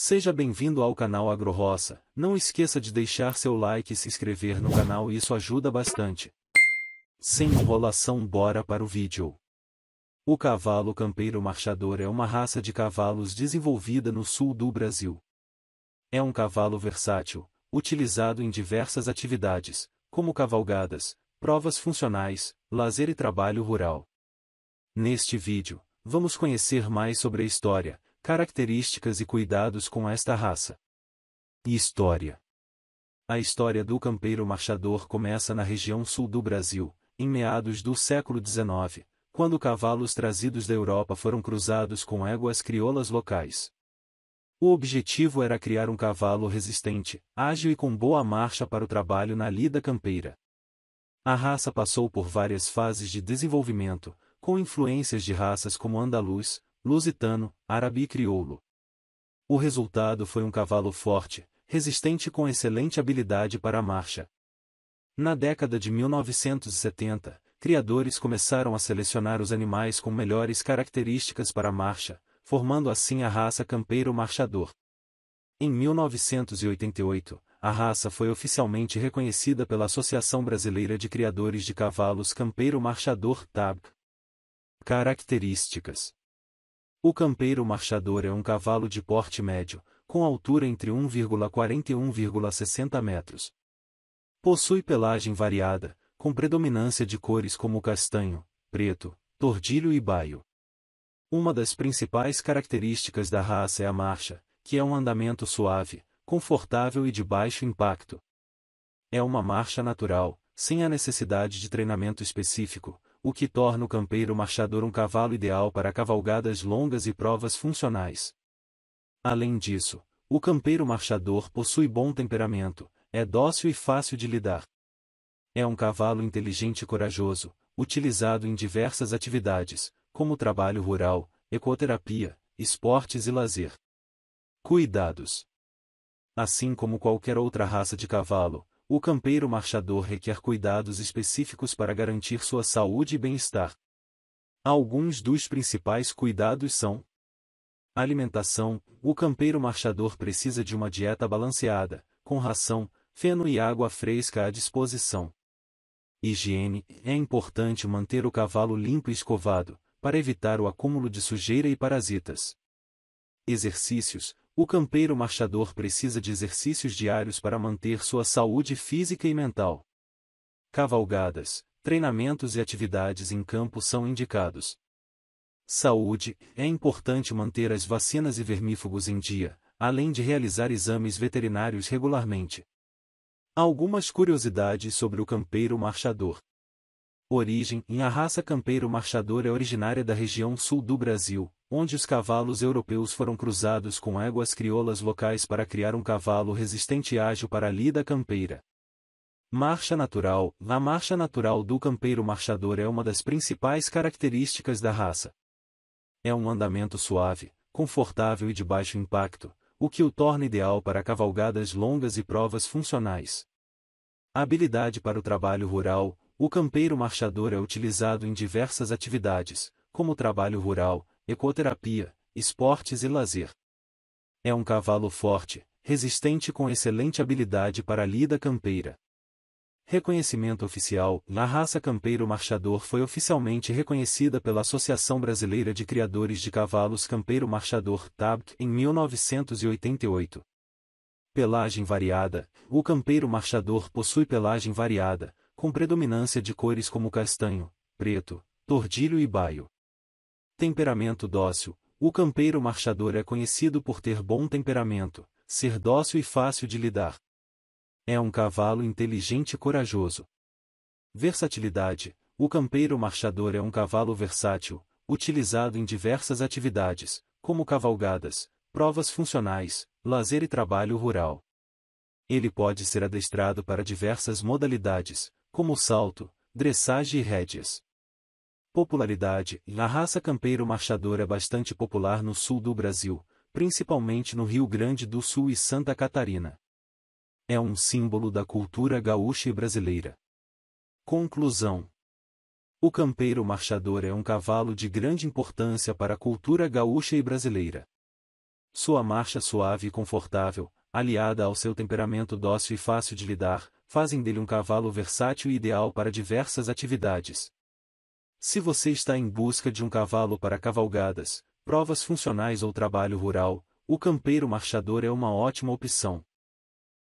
Seja bem-vindo ao canal AgroRoça, não esqueça de deixar seu like e se inscrever no canal isso ajuda bastante. Sem enrolação bora para o vídeo. O cavalo campeiro marchador é uma raça de cavalos desenvolvida no sul do Brasil. É um cavalo versátil, utilizado em diversas atividades, como cavalgadas, provas funcionais, lazer e trabalho rural. Neste vídeo, vamos conhecer mais sobre a história, características e cuidados com esta raça. história. A história do campeiro marchador começa na região sul do Brasil, em meados do século XIX, quando cavalos trazidos da Europa foram cruzados com éguas crioulas locais. O objetivo era criar um cavalo resistente, ágil e com boa marcha para o trabalho na lida campeira. A raça passou por várias fases de desenvolvimento, com influências de raças como andaluz, lusitano, árabe e crioulo. O resultado foi um cavalo forte, resistente com excelente habilidade para a marcha. Na década de 1970, criadores começaram a selecionar os animais com melhores características para a marcha, formando assim a raça campeiro marchador. Em 1988, a raça foi oficialmente reconhecida pela Associação Brasileira de Criadores de Cavalos Campeiro Marchador TAB. Características o campeiro marchador é um cavalo de porte médio, com altura entre 1,41 e 1,60 metros. Possui pelagem variada, com predominância de cores como castanho, preto, tordilho e baio. Uma das principais características da raça é a marcha, que é um andamento suave, confortável e de baixo impacto. É uma marcha natural, sem a necessidade de treinamento específico, o que torna o campeiro marchador um cavalo ideal para cavalgadas longas e provas funcionais. Além disso, o campeiro marchador possui bom temperamento, é dócil e fácil de lidar. É um cavalo inteligente e corajoso, utilizado em diversas atividades, como trabalho rural, ecoterapia, esportes e lazer. Cuidados. Assim como qualquer outra raça de cavalo, o campeiro marchador requer cuidados específicos para garantir sua saúde e bem-estar. Alguns dos principais cuidados são: alimentação. O campeiro marchador precisa de uma dieta balanceada, com ração, feno e água fresca à disposição. Higiene. É importante manter o cavalo limpo e escovado, para evitar o acúmulo de sujeira e parasitas. Exercícios. O campeiro marchador precisa de exercícios diários para manter sua saúde física e mental. Cavalgadas, treinamentos e atividades em campo são indicados. Saúde: é importante manter as vacinas e vermífugos em dia, além de realizar exames veterinários regularmente. Algumas curiosidades sobre o campeiro marchador origem em a raça campeiro marchador é originária da região sul do Brasil, onde os cavalos europeus foram cruzados com éguas crioulas locais para criar um cavalo resistente e ágil para a lida campeira. Marcha natural A marcha natural do campeiro marchador é uma das principais características da raça. É um andamento suave, confortável e de baixo impacto, o que o torna ideal para cavalgadas longas e provas funcionais. habilidade para o trabalho rural, o campeiro marchador é utilizado em diversas atividades, como trabalho rural, ecoterapia, esportes e lazer. É um cavalo forte, resistente com excelente habilidade para a lida campeira. Reconhecimento oficial: A raça campeiro marchador foi oficialmente reconhecida pela Associação Brasileira de Criadores de Cavalos Campeiro Marchador (TABC) em 1988. Pelagem variada: O campeiro marchador possui pelagem variada, com predominância de cores como castanho, preto, tordilho e baio. Temperamento dócil, o campeiro marchador é conhecido por ter bom temperamento, ser dócil e fácil de lidar. É um cavalo inteligente e corajoso. Versatilidade, o campeiro marchador é um cavalo versátil, utilizado em diversas atividades, como cavalgadas, provas funcionais, lazer e trabalho rural. Ele pode ser adestrado para diversas modalidades, como salto, dressage e rédeas. Popularidade: A raça campeiro marchador é bastante popular no sul do Brasil, principalmente no Rio Grande do Sul e Santa Catarina. É um símbolo da cultura gaúcha e brasileira. Conclusão: O campeiro marchador é um cavalo de grande importância para a cultura gaúcha e brasileira. Sua marcha suave e confortável, aliada ao seu temperamento dócil e fácil de lidar, fazem dele um cavalo versátil e ideal para diversas atividades. Se você está em busca de um cavalo para cavalgadas, provas funcionais ou trabalho rural, o campeiro marchador é uma ótima opção.